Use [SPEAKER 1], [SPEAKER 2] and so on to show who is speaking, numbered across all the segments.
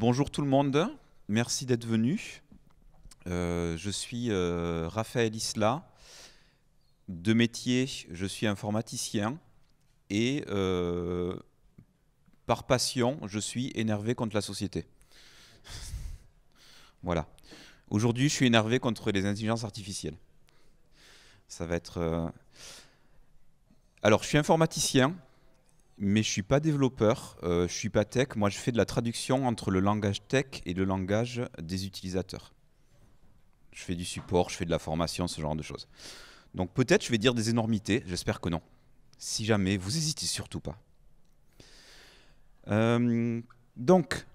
[SPEAKER 1] Bonjour tout le monde, merci d'être venu. Euh, je suis euh, Raphaël Isla. De métier, je suis informaticien et euh, par passion, je suis énervé contre la société. voilà. Aujourd'hui, je suis énervé contre les intelligences artificielles. Ça va être. Alors, je suis informaticien mais je suis pas développeur, euh, je suis pas tech. Moi, je fais de la traduction entre le langage tech et le langage des utilisateurs. Je fais du support, je fais de la formation, ce genre de choses. Donc peut-être je vais dire des énormités, j'espère que non. Si jamais, vous hésitez surtout pas. Euh, donc,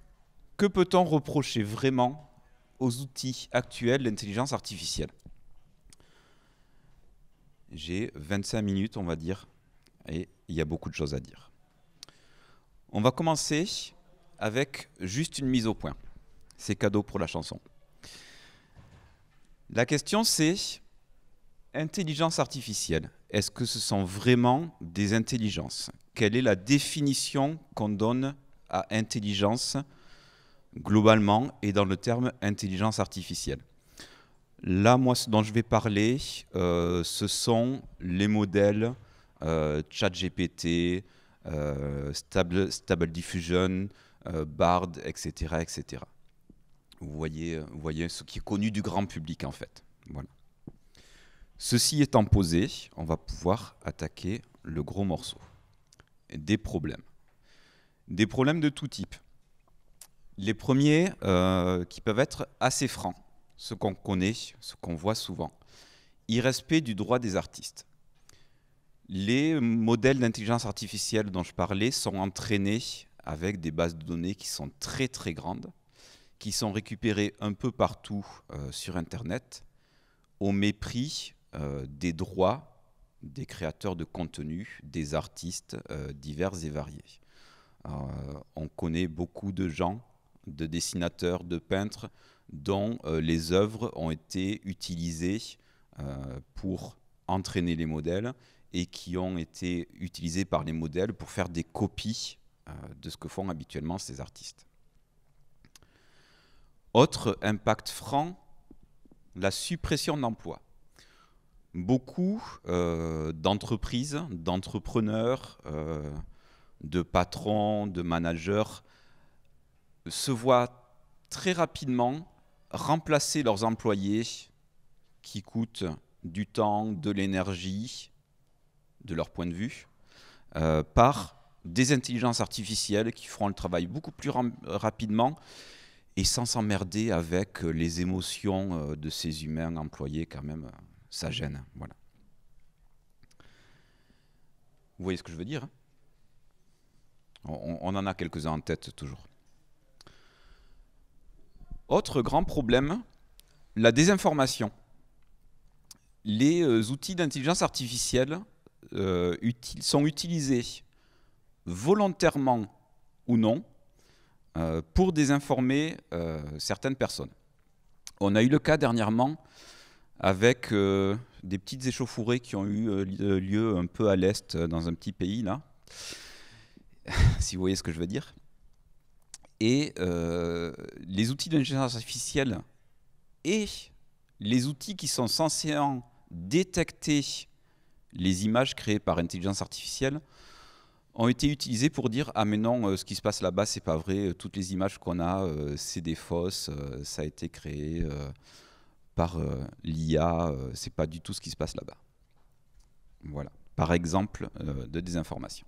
[SPEAKER 1] que peut-on reprocher vraiment aux outils actuels l'intelligence artificielle J'ai 25 minutes, on va dire, et il y a beaucoup de choses à dire. On va commencer avec juste une mise au point. C'est cadeau pour la chanson. La question c'est intelligence artificielle. Est-ce que ce sont vraiment des intelligences Quelle est la définition qu'on donne à intelligence globalement et dans le terme intelligence artificielle Là, moi, ce dont je vais parler, euh, ce sont les modèles euh, ChatGPT, euh, stable, stable Diffusion, euh, Bard, etc., etc. Vous voyez, euh, vous voyez ce qui est connu du grand public en fait. Voilà. Ceci étant posé, on va pouvoir attaquer le gros morceau. Des problèmes. Des problèmes de tout type. Les premiers qui peuvent être assez francs, ce qu'on connaît, ce qu'on voit souvent. Irrespect du droit des artistes. Les modèles d'intelligence artificielle dont je parlais sont entraînés avec des bases de données qui sont très très grandes, qui sont récupérées un peu partout euh, sur Internet, au mépris euh, des droits des créateurs de contenu, des artistes euh, divers et variés. on connaît beaucoup de gens, de dessinateurs, de peintres, dont les œuvres ont été utilisées pour entraîner les modèles et qui ont été utilisés par les modèles pour faire des copies euh, de ce que font habituellement ces artistes. Autre impact franc, la suppression d'emplois. Beaucoup euh, d'entreprises, d'entrepreneurs, euh, de patrons, de managers se voient très rapidement remplacer leurs employés qui coûtent du temps, de l'énergie, de leur point de vue, euh, par des intelligences artificielles qui feront le travail beaucoup plus rapidement et sans s'emmerder avec euh, les émotions euh, de ces humains employés quand même, ça gêne. Voilà. Vous voyez ce que je veux dire hein on en a quelques-uns en tête toujours. Autre grand problème, la désinformation. Les outils d'intelligence artificielle euh, sont utilisés volontairement ou non euh, pour désinformer euh, certaines personnes. On a eu le cas dernièrement avec des petites échauffourées qui ont eu lieu un peu à l'est dans un petit pays là, si vous voyez ce que je veux dire. Et les outils d'intelligence artificielle et les outils qui sont censés détecter les images créées par intelligence artificielle ont été utilisées pour dire ah mais non euh, ce qui se passe là-bas c'est pas vrai euh, toutes les images qu'on a euh, c'est des fausses ça a été créé par l'IA c'est pas du tout ce qui se passe là-bas voilà par exemple de désinformation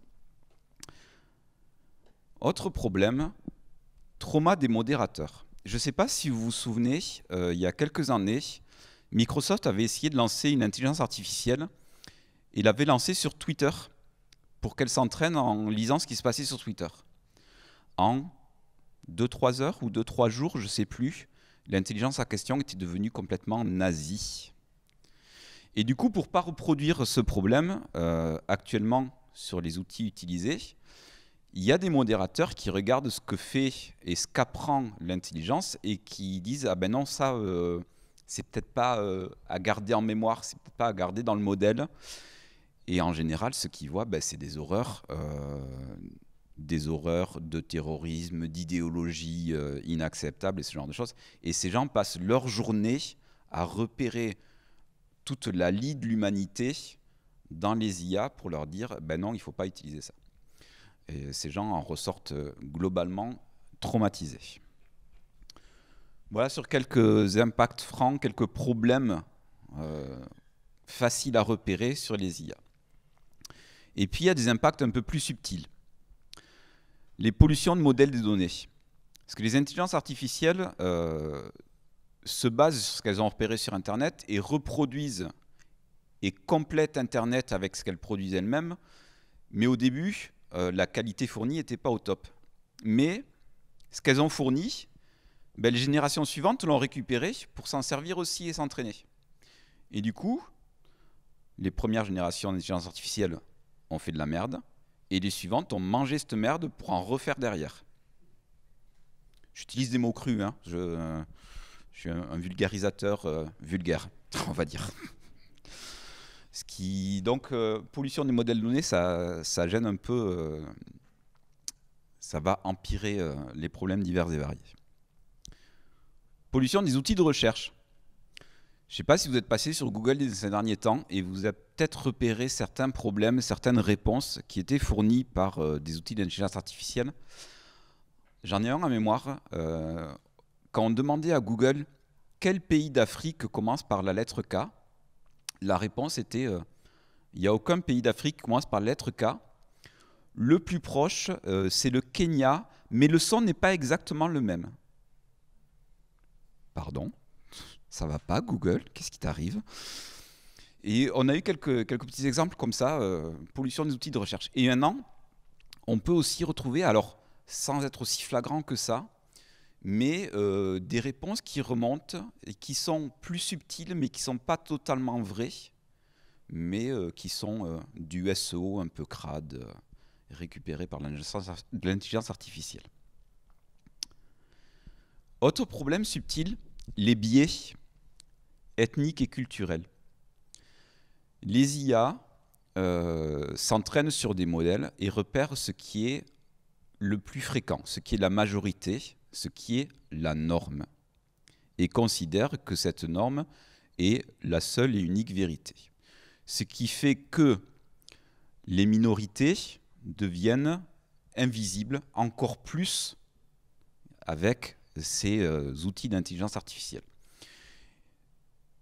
[SPEAKER 1] autre problème trauma des modérateurs je ne sais pas si vous vous souvenez il y a quelques années Microsoft avait essayé de lancer une intelligence artificielle il avait lancé sur Twitter pour qu'elle s'entraîne en lisant ce qui se passait sur Twitter. En 2-3 heures ou 2-3 jours, je ne sais plus, l'intelligence à question était devenue complètement nazie. Et du coup, pour ne pas reproduire ce problème, euh, actuellement sur les outils utilisés, il y a des modérateurs qui regardent ce que fait et ce qu'apprend l'intelligence et qui disent ah ben non ça euh, c'est peut-être pas euh, à garder en mémoire, c'est peut-être pas à garder dans le modèle, et en général, ce qu'ils voient, bah, c'est des horreurs, euh, des horreurs de terrorisme, d'idéologie euh, inacceptable et ce genre de choses. Et ces gens passent leur journée à repérer toute la lie de l'humanité dans les IA pour leur dire ben non, il ne faut pas utiliser ça. Et ces gens en ressortent euh, globalement traumatisés. Voilà sur quelques impacts francs, quelques problèmes faciles à repérer sur les IA. Et puis il y a des impacts un peu plus subtils. Les pollutions de modèles des données. Parce que les intelligences artificielles euh, se basent sur ce qu'elles ont repéré sur Internet et reproduisent et complètent Internet avec ce qu'elles produisent elles-mêmes. Mais au début, euh, la qualité fournie n'était pas au top. Mais ce qu'elles ont fourni, ben, les générations suivantes l'ont récupéré pour s'en servir aussi et s'entraîner. Et du coup, les premières générations d'intelligence artificielle on fait de la merde. Et les suivantes, ont mangé cette merde pour en refaire derrière. J'utilise des mots crus, hein. je, suis un, vulgarisateur euh, vulgaire, on va dire. Ce qui, donc, euh, pollution des modèles donnés, ça gêne un peu, euh, ça va empirer les problèmes divers et variés. Pollution des outils de recherche. Je ne sais pas si vous êtes passé sur Google ces derniers temps et vous avez peut-être repéré certains problèmes, certaines réponses qui étaient fournies par euh, des outils d'intelligence artificielle. J'en ai un en mémoire. Euh, quand on demandait à Google quel pays d'Afrique commence par la lettre K, la réponse était euh, il n'y a aucun pays d'Afrique qui commence par la lettre K. Le plus proche, c'est le Kenya, mais le son n'est pas exactement le même. Pardon ça va pas Google, qu'est-ce qui t'arrive Et on a eu quelques, petits exemples comme ça, euh, pollution des outils de recherche. Et maintenant, on peut aussi retrouver, alors sans être aussi flagrant que ça, mais euh, des réponses qui remontent et qui sont plus subtiles, mais qui ne sont pas totalement vraies, mais euh, qui sont du SEO un peu crade, récupéré par l'intelligence artificielle. Autre problème subtil, les biais ethniques et culturelles. Les IA euh, s'entraînent sur des modèles et repèrent ce qui est le plus fréquent, ce qui est la majorité, ce qui est la norme, et considèrent que cette norme est la seule et unique vérité. Ce qui fait que les minorités deviennent invisibles encore plus avec ces euh, outils d'intelligence artificielle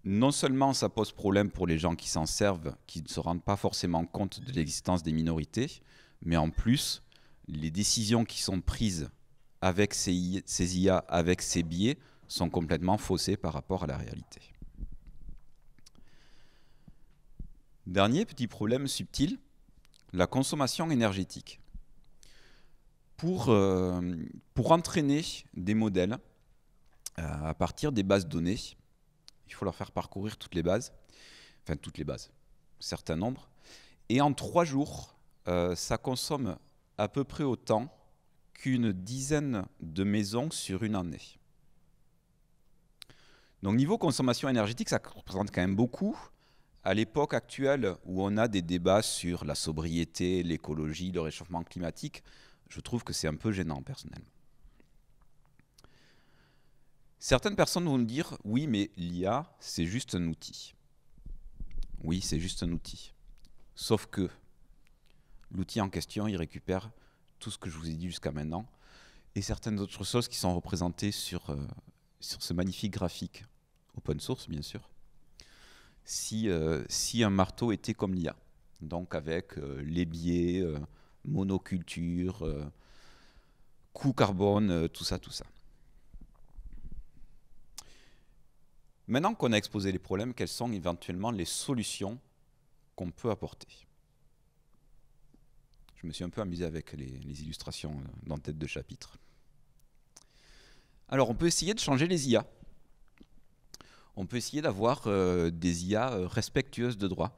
[SPEAKER 1] non seulement ça pose problème pour les gens qui s'en servent, qui ne se rendent pas forcément compte de l'existence des minorités, mais en plus, les décisions qui sont prises avec ces, IA, avec ces biais, sont complètement faussées par rapport à la réalité. Dernier petit problème subtil, la consommation énergétique. Pour, euh, pour entraîner des modèles euh, à partir des bases données, il faut leur faire parcourir toutes les bases, enfin toutes les bases, certains nombres. Et en trois jours, euh, ça consomme à peu près autant qu'une dizaine de maisons sur une année. Donc niveau consommation énergétique, ça représente quand même beaucoup. À l'époque actuelle où on a des débats sur la sobriété, l'écologie, le réchauffement climatique, je trouve que c'est un peu gênant personnellement. Certaines personnes vont me dire oui, mais l'IA, c'est juste un outil. Oui, c'est juste un outil. Sauf que l'outil en question, il récupère tout ce que je vous ai dit jusqu'à maintenant et certaines autres choses qui sont représentées sur, euh, sur ce magnifique graphique open source, bien sûr. Si, euh, si un marteau était comme l'IA, donc avec euh, les biais, monoculture, coût carbone, tout ça, tout ça. Maintenant qu'on a exposé les problèmes, quelles sont éventuellement les solutions qu'on peut apporter Je me suis un peu amusé avec les, illustrations euh, dans tête de chapitre. Alors on peut essayer de changer les IA. On peut essayer d'avoir euh, des IA euh, respectueuses de droit.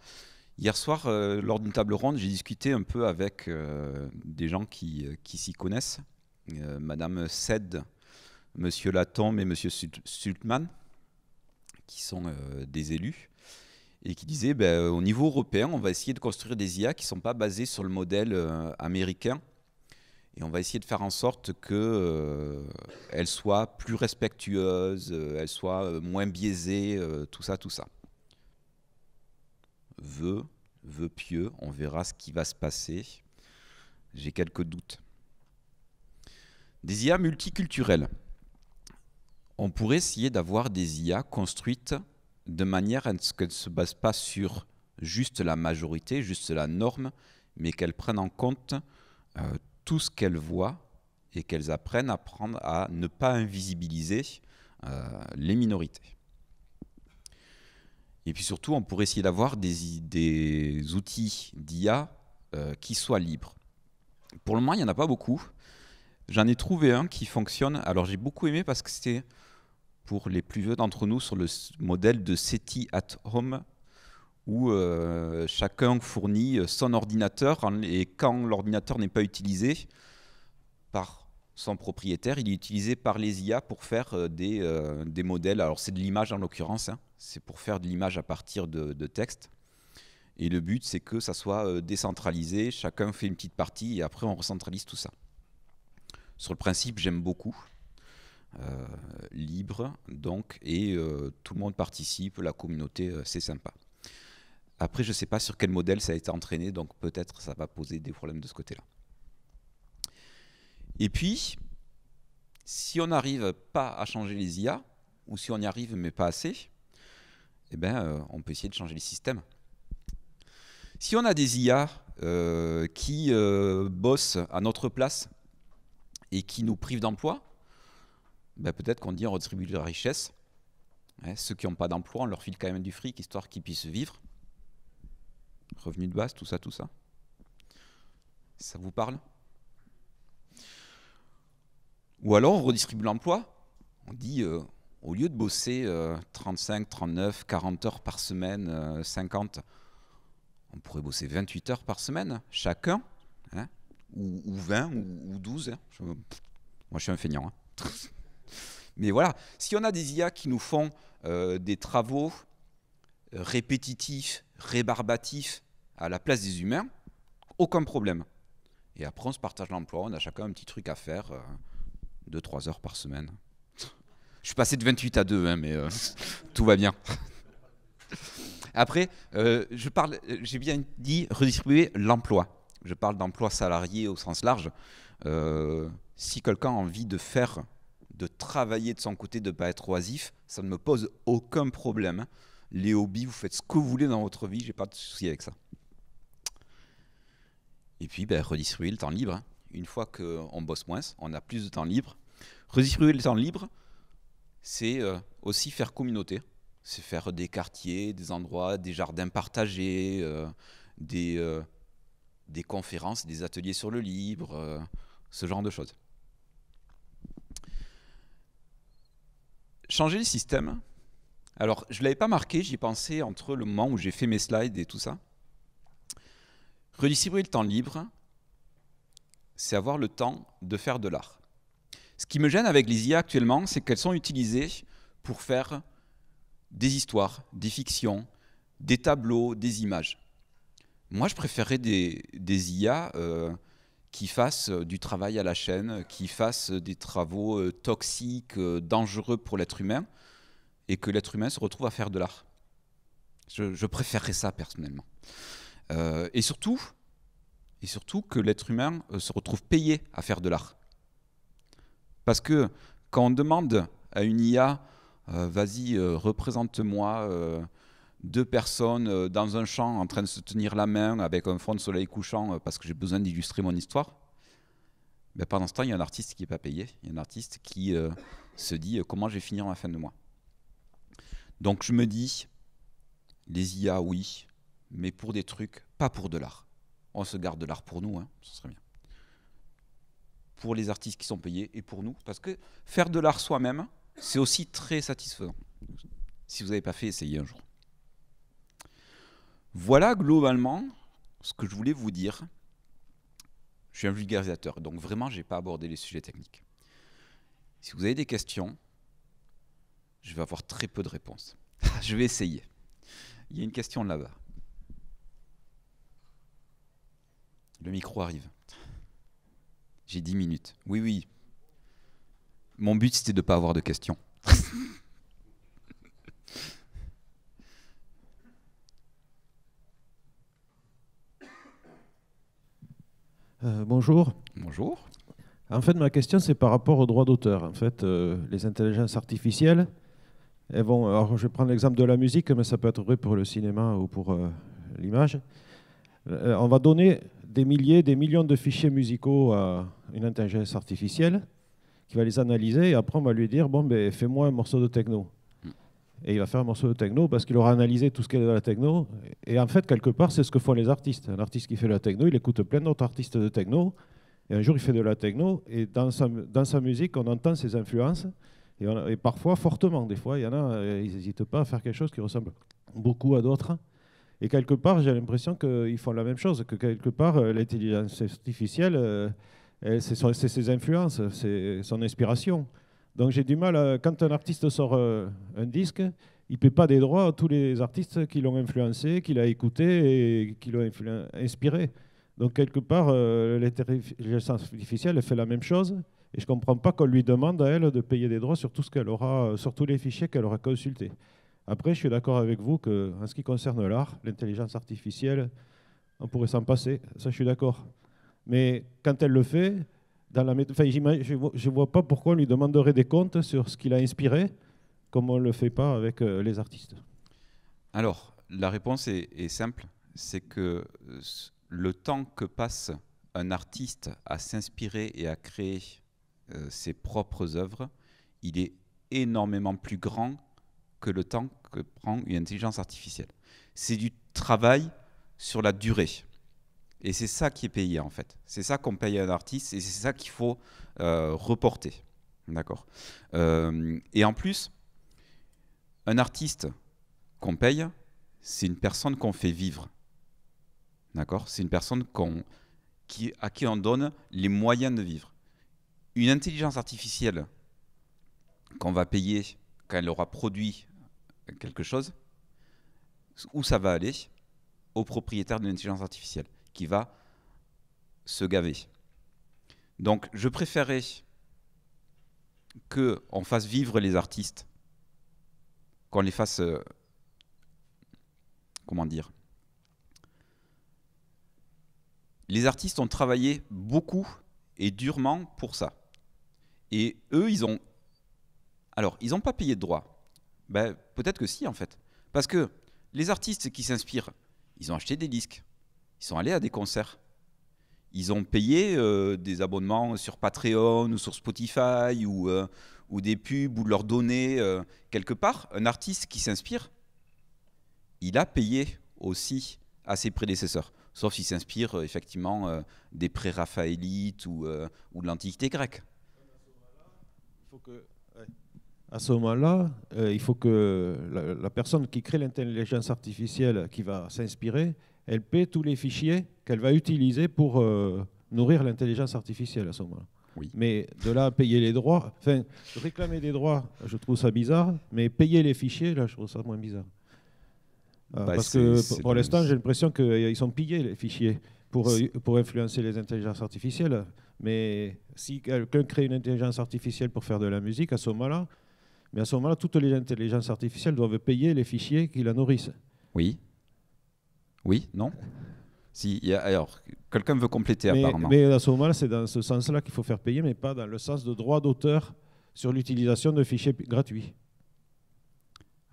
[SPEAKER 1] Hier soir, lors d'une table ronde, j'ai discuté un peu avec des gens qui, s'y connaissent, Madame Sed, Monsieur LATOM et Monsieur Sultman qui sont euh, des élus, et qui disaient ben, au niveau européen, on va essayer de construire des IA qui ne sont pas basées sur le modèle euh, américain, et on va essayer de faire en sorte qu'elles euh, soient plus respectueuses, elles soient moins biaisées, tout ça, tout ça. Vœux, vœux pieux, on verra ce qui va se passer. J'ai quelques doutes. Des IA multiculturelles on pourrait essayer d'avoir des IA construites de manière à ce qu'elles ne se basent pas sur juste la majorité, juste la norme, mais qu'elles prennent en compte euh, tout ce qu'elles voient et qu'elles apprennent à, prendre, à ne pas invisibiliser euh, les minorités. Et puis surtout, on pourrait essayer d'avoir des, outils d'IA euh, qui soient libres. Pour le moment, il n'y en a pas beaucoup. J'en ai trouvé un qui fonctionne. Alors j'ai beaucoup aimé parce que c'était pour les plus vieux d'entre nous sur le modèle de SETI at Home, où euh, chacun fournit euh, son ordinateur et quand l'ordinateur n'est pas utilisé par son propriétaire, il est utilisé par les IA pour faire euh, des, modèles. Alors c'est de l'image en l'occurrence, hein. c'est pour faire de l'image à partir de, de texte. Et le but, c'est que ça soit décentralisé, chacun fait une petite partie et après on recentralise tout ça. Sur le principe, j'aime beaucoup. Euh, libre, donc, et euh, tout le monde participe, la communauté, euh, c'est sympa. Après, je ne sais pas sur quel modèle ça a été entraîné, donc peut-être ça va poser des problèmes de ce côté-là. Et puis, si on n'arrive pas à changer les IA, ou si on y arrive mais pas assez, eh ben, on peut essayer de changer les systèmes. Si on a des IA qui bossent à notre place et qui nous privent d'emploi, ben, peut-être qu'on dit on redistribue de la richesse. Hein, ceux qui n'ont pas d'emploi, on leur file quand même du fric, histoire qu'ils puissent vivre. Revenu de base, tout ça, tout ça. Ça vous parle Ou alors on redistribue l'emploi. On dit, euh, au lieu de bosser 35, 39, 40 heures par semaine, 50, euh, on pourrait bosser 28 heures par semaine, chacun, hein, ou, 20, ou, 12. Hein. moi, je suis un feignant. Hein. Mais voilà, si on a des IA qui nous font euh, des travaux euh, répétitifs, rébarbatifs à la place des humains, aucun problème. Et après, on se partage l'emploi, on a chacun un petit truc à faire, 2-3 euh, heures par semaine. Je suis passé de 28 à 2, hein, mais tout va bien. Après, je parle, j'ai bien dit redistribuer l'emploi. Je parle d'emploi salarié au sens large. si quelqu'un a envie de faire de travailler de son côté, de ne pas être oisif, ça ne me pose aucun problème. Les hobbies, vous faites ce que vous voulez dans votre vie, j'ai pas de souci avec ça. Et puis, ben, redistribuer le temps libre. Hein. Une fois qu'on bosse moins, on a plus de temps libre. Redistribuer le temps libre, c'est euh, aussi faire communauté. C'est faire des quartiers, des endroits, des jardins partagés, euh, des, euh, des conférences, des ateliers sur le libre, ce genre de choses. changer le système. Alors, je ne l'avais pas marqué, j'y pensais entre le moment où j'ai fait mes slides et tout ça. Redistribuer le temps libre, c'est avoir le temps de faire de l'art. Ce qui me gêne avec les IA actuellement, c'est qu'elles sont utilisées pour faire des histoires, des fictions, des tableaux, des images. Moi, je préférerais des, IA euh, qui fassent euh, du travail à la chaîne, qui fassent euh, des travaux euh, toxiques, dangereux pour l'être humain, et que l'être humain se retrouve à faire de l'art. Je, préférerais ça personnellement. et surtout, et surtout que l'être humain se retrouve payé à faire de l'art. Parce que quand on demande à une IA, vas-y, représente-moi deux personnes euh, dans un champ en train de se tenir la main avec un fond de soleil couchant euh, parce que j'ai besoin d'illustrer mon histoire, pendant ce temps, il y a un artiste qui n'est pas payé, il y a un artiste qui euh, se dit comment je vais finir ma fin de mois. Donc je me dis, les IA, oui, mais pour des trucs, pas pour de l'art. On se garde de l'art pour nous, hein, ce serait bien. Pour les artistes qui sont payés et pour nous, parce que faire de l'art soi-même, c'est aussi très satisfaisant. Si vous n'avez pas fait, essayez un jour. Voilà globalement ce que je voulais vous dire. Je suis un vulgarisateur, donc vraiment, je n'ai pas abordé les sujets techniques. Si vous avez des questions, je vais avoir très peu de réponses. je vais essayer. Il y a une question là-bas. Le micro arrive. J'ai 10 minutes. Oui, oui. Mon but, c'était de ne pas avoir de questions.
[SPEAKER 2] Euh, bonjour. Bonjour. En fait, ma question, c'est par rapport au droits d'auteur. En fait, euh, les intelligences artificielles, elles vont. Alors, je prendre l'exemple de la musique, mais ça peut être vrai pour le cinéma ou pour euh, l'image. on va donner des milliers, des millions de fichiers musicaux à une intelligence artificielle qui va les analyser et après, on va lui dire bon, ben, fais-moi un morceau de techno et il va faire un morceau de techno parce qu'il aura analysé tout ce dans la techno. Et en fait, quelque part, c'est ce que font les artistes. Un artiste qui fait de la techno, il écoute plein d'autres artistes de techno. Et un jour, il fait de la techno. Et dans sa, dans sa musique, on entend ses influences. Et, et, parfois, fortement, des fois, il y en a, euh, ils n'hésitent pas à faire quelque chose qui ressemble beaucoup à d'autres. Et quelque part, j'ai l'impression qu'ils font la même chose, que quelque part, euh, l'intelligence artificielle, euh, c'est ses influences, c'est son inspiration. Donc j'ai du mal, euh, quand un artiste sort euh, un disque, il ne paie pas des droits à tous les artistes qui l'ont influencé, qui l'ont écouté et qui l'ont inspiré. Donc quelque part, euh, l'intelligence artificielle fait la même chose. Et je ne comprends pas qu'on lui demande à elle de payer des droits sur tout ce qu'elle aura, sur tous les fichiers qu'elle aura consultés. Après, je suis d'accord avec vous que, en ce qui concerne l'art, l'intelligence artificielle, on pourrait s'en passer. Ça, je suis d'accord. Mais quand elle le fait, dans je ne vois pas pourquoi on lui demanderait des comptes sur ce qu'il a inspiré, comme on ne le fait pas avec euh, les artistes.
[SPEAKER 1] Alors, la réponse est, simple. C'est que euh, le temps que passe un artiste à s'inspirer et à créer euh, ses propres œuvres, il est énormément plus grand que le temps que prend une intelligence artificielle. C'est du travail sur la durée. Et c'est ça qui est payé en fait. C'est ça qu'on paye un artiste et c'est ça qu'il faut euh, reporter. D'accord euh, Et en plus, un artiste qu'on paye, c'est une personne qu'on fait vivre. D'accord C'est une personne qu'on, qui, à qui on donne les moyens de vivre. Une intelligence artificielle qu'on va payer quand elle aura produit quelque chose, où ça va aller Au propriétaire de l'intelligence artificielle qui va se gaver. Donc je préférais que fasse vivre les artistes, qu'on les fasse, euh, comment dire, les artistes ont travaillé beaucoup et durement pour ça. Et eux, ils ont, alors ils n'ont pas payé de droit. Ben, peut-être que si en fait, parce que les artistes qui s'inspirent, ils ont acheté des disques, ils sont allés à des concerts. Ils ont payé euh, des abonnements sur Patreon ou sur Spotify ou, euh, des pubs ou de leur donner euh. quelque part. Un artiste qui s'inspire, il a payé aussi à ses prédécesseurs. Sauf s'il s'inspire effectivement des pré-raphaélites ou, de l'Antiquité grecque. à ce moment-là, il faut que la, personne qui crée l'intelligence
[SPEAKER 2] artificielle qui va s'inspirer, elle paie tous les fichiers qu'elle va utiliser pour euh, nourrir l'intelligence artificielle à ce moment-là. Oui. Mais de là à payer les droits, enfin, réclamer des droits, je trouve ça bizarre, mais payer les fichiers, là, je trouve ça moins bizarre. Euh, bah, parce que pour l'instant, j'ai l'impression qu'ils sont pillés, les fichiers, pour, euh, pour influencer les intelligences artificielles. Mais si quelqu'un crée une intelligence artificielle pour faire de la musique, à ce moment-là, mais à ce moment-là, toutes les intelligences artificielles doivent payer les fichiers qui la nourrissent.
[SPEAKER 1] Oui. Oui, non si, alors, quelqu'un veut compléter apparemment. Mais à
[SPEAKER 2] ce moment-là, c'est dans ce sens-là qu'il faut faire payer, mais pas dans le sens de droit d'auteur sur l'utilisation de fichiers gratuits.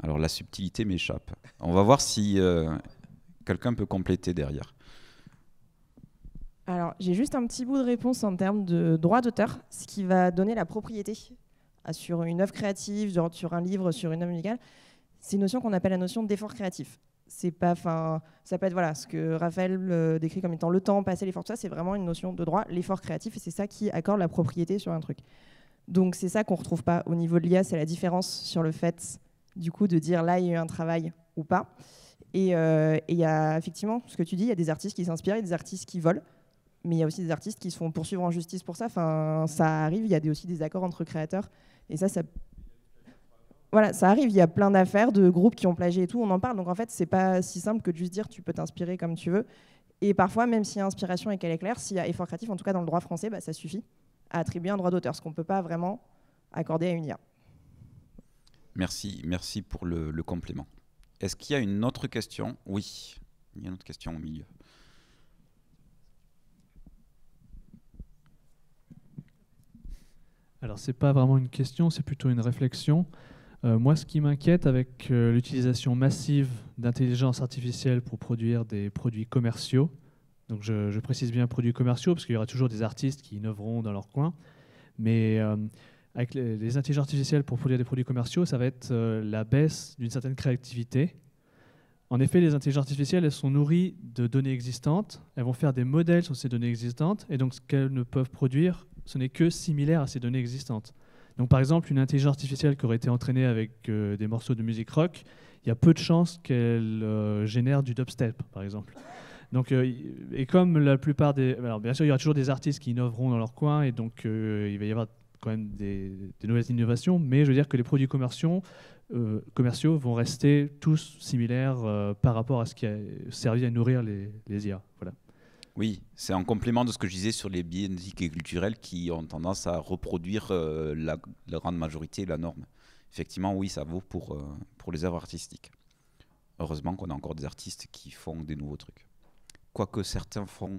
[SPEAKER 1] Alors la subtilité m'échappe. On va voir si euh, quelqu'un peut compléter derrière.
[SPEAKER 3] Alors j'ai juste un petit bout de réponse en termes de droit d'auteur, ce qui va donner la propriété sur une œuvre créative, sur un livre, sur une œuvre musicale. C'est une notion qu'on appelle la notion d'effort créatif c'est pas, enfin, ça peut être voilà ce que Raphaël euh, décrit comme étant le temps passé, l'effort, ça, c'est vraiment une notion de droit, l'effort créatif, et c'est ça qui accorde la propriété sur un truc. Donc c'est ça qu'on retrouve pas au niveau de l'IA, c'est la différence sur le fait du coup de dire là il y a eu un travail ou pas. Euh, et il y a effectivement ce que tu dis, il y a des artistes qui s'inspirent, il y a des artistes qui volent, mais il y a aussi des artistes qui se font poursuivre en justice pour ça. Enfin, ça arrive. Il y a des, aussi des accords entre créateurs, et ça, ça voilà, ça arrive. Il y a plein d'affaires de groupes qui ont plagié et tout. On en parle. Donc en fait, c'est pas si simple que de juste dire tu peux t'inspirer comme tu veux. Et parfois, même si y a inspiration qu'elle est claire, s'il y a effort créatif, en tout cas dans le droit français, bah, ça suffit à attribuer un droit d'auteur, ce qu'on ne peut pas vraiment accorder à une IA.
[SPEAKER 1] Merci, merci pour le, le complément. Est-ce qu'il y a une autre question Oui, il y a une autre question au milieu.
[SPEAKER 4] Alors, ce n'est pas vraiment une question, c'est plutôt une réflexion. Euh, moi, ce qui m'inquiète avec euh, l'utilisation massive d'intelligence artificielle pour produire des produits commerciaux, donc je, précise bien produits commerciaux parce qu'il y aura toujours des artistes qui innoveront dans leur coin, mais euh, avec les, les, intelligences artificielles pour produire des produits commerciaux, ça va être la baisse d'une certaine créativité. En effet, les intelligences artificielles, elles sont nourries de données existantes, elles vont faire des modèles sur ces données existantes, et donc ce qu'elles ne peuvent produire, ce n'est que similaire à ces données existantes. Donc par exemple, une intelligence artificielle qui aurait été entraînée avec euh, des morceaux de musique rock, il y a peu de chances qu'elle euh, génère du dubstep, par exemple. Donc, euh, et comme la plupart des... Alors bien sûr, il y aura toujours des artistes qui innoveront dans leur coin, et donc il va y avoir quand même des, nouvelles innovations, mais je veux dire que les produits commerciaux, vont rester tous similaires par rapport à ce qui a servi à nourrir les, les IA.
[SPEAKER 1] Voilà. Oui, c'est en complément de ce que je disais sur les biais et culturels qui ont tendance à reproduire euh, la, grande majorité, la norme. Effectivement, oui, ça vaut pour, euh, pour les œuvres artistiques. Heureusement qu'on a encore des artistes qui font des nouveaux trucs. Quoique certains font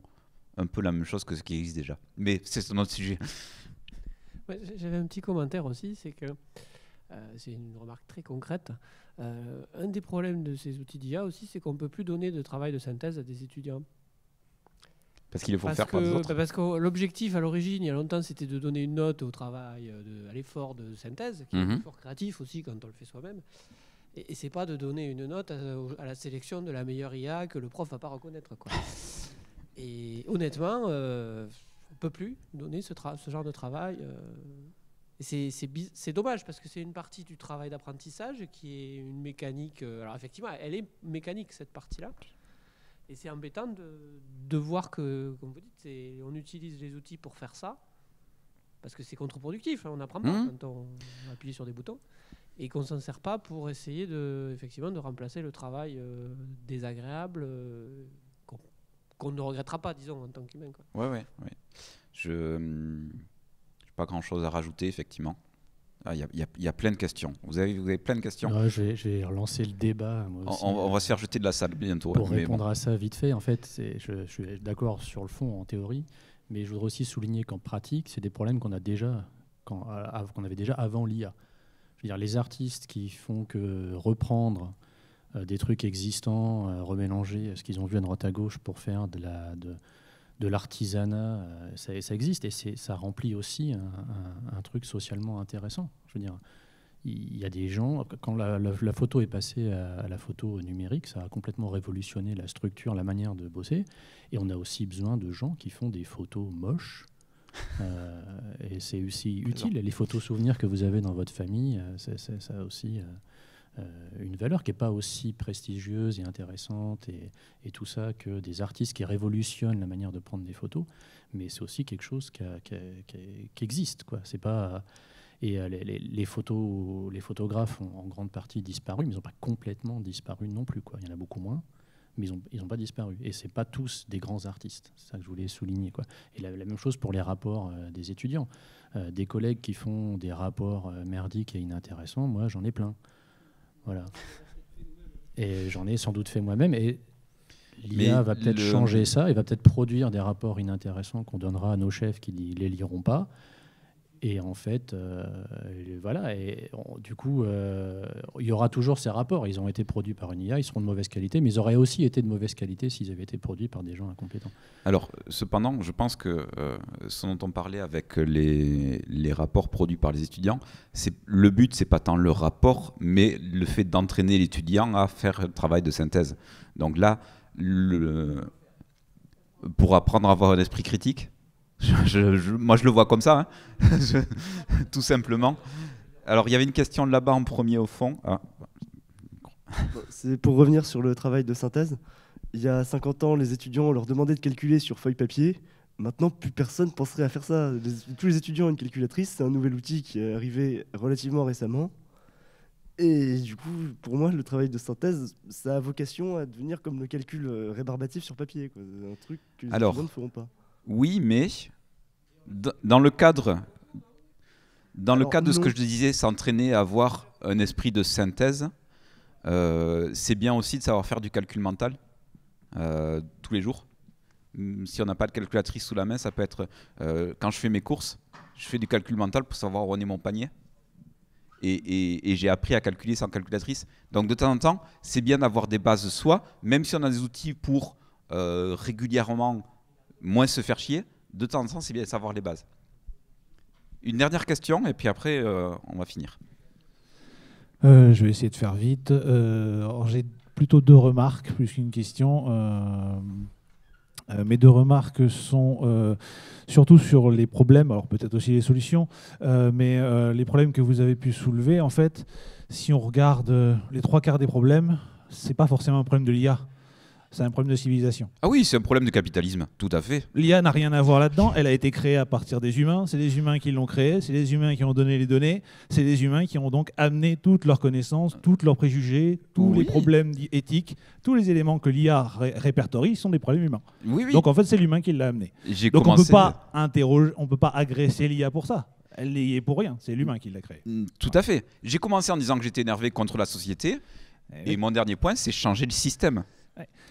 [SPEAKER 1] un peu la même chose que ce qui existe déjà. Mais c'est un autre sujet.
[SPEAKER 3] J'avais un petit commentaire aussi, c'est que euh, c'est une remarque très concrète. un des problèmes de ces outils d'IA aussi, c'est qu'on ne peut plus donner de travail de synthèse à des étudiants.
[SPEAKER 1] Parce qu'il faut faire que, par autres. Bah,
[SPEAKER 3] parce que l'objectif à l'origine, il y a longtemps, c'était de donner une note au travail, euh, de, à l'effort de synthèse, qui est un mhm. effort créatif aussi quand on le fait soi-même. Et, et c'est pas de donner une note à, la sélection de la meilleure IA que le prof va pas reconnaître. Quoi. et honnêtement, euh, on peut plus donner ce, ce genre de travail. Euh. c'est dommage parce que c'est une partie du travail d'apprentissage qui est une mécanique. alors effectivement, elle est mécanique cette partie-là. Et c'est embêtant de, voir que, comme vous dites, on utilise les outils pour faire ça, parce que c'est contre-productif, hein, on apprend pas mmh. quand on appuie sur des boutons, et qu'on ne s'en sert pas pour essayer de, effectivement, de remplacer le travail euh, désagréable euh, qu'on ne regrettera pas, disons, en tant qu'humain.
[SPEAKER 1] Oui, oui. Ouais. Je n'ai hum, pas grand-chose à rajouter, effectivement. Ah, il y, a, plein de questions. Vous avez, vous avez plein de questions
[SPEAKER 5] j'ai relancé le débat. On,
[SPEAKER 1] va euh, se faire jeter de la salle bientôt. Pour hein, répondre à
[SPEAKER 5] ça vite fait, en fait, je, je, suis d'accord sur le fond en théorie, mais je voudrais aussi souligner qu'en pratique, c'est des problèmes qu'on a déjà, euh, qu'on avait déjà avant l'IA. dire, les artistes qui font que reprendre euh, des trucs existants, remélanger ce qu'ils ont vu à droite à gauche pour faire de la, de, de l'artisanat, euh, ça, existe et ça remplit aussi un, truc socialement intéressant. Je veux dire, il y a des gens, quand la, photo est passée à, la photo numérique, ça a complètement révolutionné la structure, la manière de bosser. Et on a aussi besoin de gens qui font des photos moches. Euh, et c'est aussi utile. Les photos souvenirs que vous avez dans votre famille, euh, ça aussi. Euh, une valeur qui n'est pas aussi prestigieuse et intéressante et, tout ça que des artistes qui révolutionnent la manière de prendre des photos, mais c'est aussi quelque chose qui, existe. Quoi. pas, et euh, les, photos, les photographes ont en grande partie disparu, mais ils n'ont pas complètement disparu non plus. Quoi. Il y en a beaucoup moins, mais ils n'ont pas disparu. Et ce pas tous des grands artistes, c'est ça que je voulais souligner. Quoi. Et la, même chose pour les rapports euh, des étudiants. des collègues qui font des rapports merdiques et inintéressants, moi j'en ai plein. Voilà. Et j'en ai sans doute fait moi-même. Et l'IA va peut-être changer ça et va peut-être produire des rapports inintéressants qu'on donnera à nos chefs qui ne les liront pas. Et en fait, euh, voilà, et du coup, euh, il y aura toujours ces rapports. Ils ont été produits par une IA, ils seront de mauvaise qualité, mais ils auraient aussi été de mauvaise qualité s'ils avaient été produits par des gens incompétents.
[SPEAKER 1] Alors, cependant, je pense que euh, ce dont on parlait avec les, les rapports produits par les étudiants, le but, c'est pas tant le rapport, mais le fait d'entraîner l'étudiant à faire le travail de synthèse. Donc là, le, pour apprendre à avoir un esprit critique, je, moi, je le vois comme ça, hein. tout simplement. Alors, il y avait une question là-bas en premier au fond. Ah.
[SPEAKER 4] C'est pour revenir sur le travail de synthèse. Il y a 50 ans, les étudiants, on leur demandait de calculer sur feuille papier. Maintenant, plus personne penserait à faire ça. tous les étudiants ont une calculatrice. C'est un nouvel outil qui est arrivé relativement récemment. Et du coup, pour moi, le travail de synthèse, ça a vocation à devenir comme le calcul euh, rébarbatif sur papier. Quoi. Un truc que les Alors, étudiants ne feront pas.
[SPEAKER 1] Oui, mais dans le cadre, dans le cadre de ce que je disais, s'entraîner à avoir un esprit de synthèse, euh, c'est bien aussi de savoir faire du calcul mental euh, tous les jours. Hum, si on n'a pas de calculatrice sous la main, ça peut être euh, quand je fais mes courses, je fais du calcul mental pour savoir où est mon panier. Et, et j'ai appris à calculer sans calculatrice. Donc de temps en temps, c'est bien d'avoir des bases de soi, même si on a des outils pour régulièrement moins se faire chier, de temps en temps, c'est bien de savoir les bases. Une dernière question, et puis après, euh, on va finir.
[SPEAKER 6] Euh, je vais essayer de faire vite. Euh, j'ai plutôt deux remarques plus qu'une question. mes deux remarques sont surtout sur les problèmes, alors peut-être aussi les solutions, mais les problèmes que vous avez pu soulever. En fait, si on regarde les trois quarts des problèmes, ce n'est pas forcément un problème de l'IA c'est un problème de civilisation.
[SPEAKER 1] Ah oui, c'est un problème de capitalisme, tout à fait. L'IA n'a rien
[SPEAKER 6] à voir là-dedans, elle a été créée à partir des humains, c'est les humains qui l'ont créée, c'est les humains qui ont donné les données, c'est les humains qui ont donc amené toutes leurs connaissances, tous leurs préjugés, tous les problèmes éthiques, tous les éléments que l'IA répertorie sont des problèmes humains. Oui, Donc en fait, c'est l'humain qui l'a amené. Donc on ne peut pas on peut pas agresser l'IA pour ça elle est pour rien, c'est l'humain qui l'a créé.
[SPEAKER 1] Mm, tout à fait. J'ai commencé en disant que j'étais énervé contre la société, eh et, mon dernier point, c'est changer le système.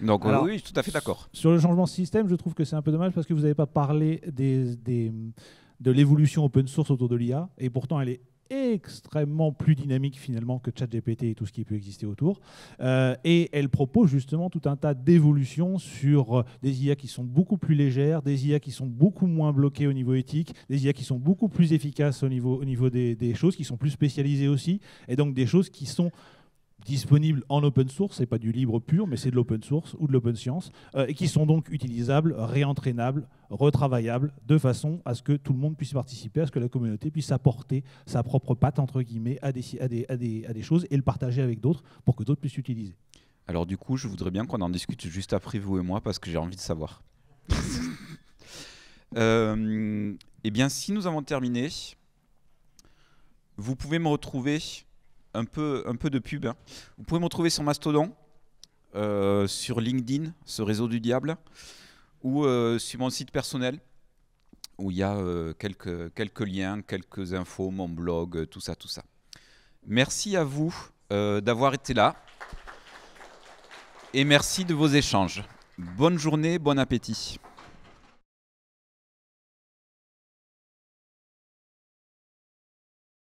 [SPEAKER 1] Donc oui, tout à fait d'accord.
[SPEAKER 6] Sur le changement de système, je trouve que c'est un peu dommage parce que vous n'avez pas parlé de l'évolution open source autour de l'IA, et pourtant elle est extrêmement plus dynamique finalement que ChatGPT et tout ce qui peut exister autour. Euh, et elle propose justement tout un tas d'évolutions sur euh, des IA qui sont beaucoup plus légères, des IA qui sont beaucoup moins bloquées au niveau éthique, des IA qui sont beaucoup plus efficaces au niveau, des choses, qui sont plus spécialisées aussi, et donc des choses qui sont disponibles en open source, c'est pas du libre pur, mais c'est de l'open source ou de l'open science, euh, et qui sont donc utilisables, réentraînables, retravaillables, de façon à ce que tout le monde puisse participer, à ce que la communauté puisse apporter sa propre patte, entre guillemets, à des, choses et le partager avec d'autres pour que d'autres puissent l'utiliser.
[SPEAKER 1] Alors du coup, je voudrais bien qu'on en discute juste après vous et moi, parce que j'ai envie de savoir. Euh, eh bien, si nous avons terminé, vous pouvez me retrouver un peu, un peu de pub. Hein. Vous pouvez me retrouver sur Mastodon, euh, sur LinkedIn, ce réseau du diable, ou euh, sur mon site personnel, où il y a euh, quelques, quelques liens, quelques infos, mon blog, tout ça, tout ça. Merci à vous d'avoir été là. Et merci de vos échanges. Bonne journée, bon appétit.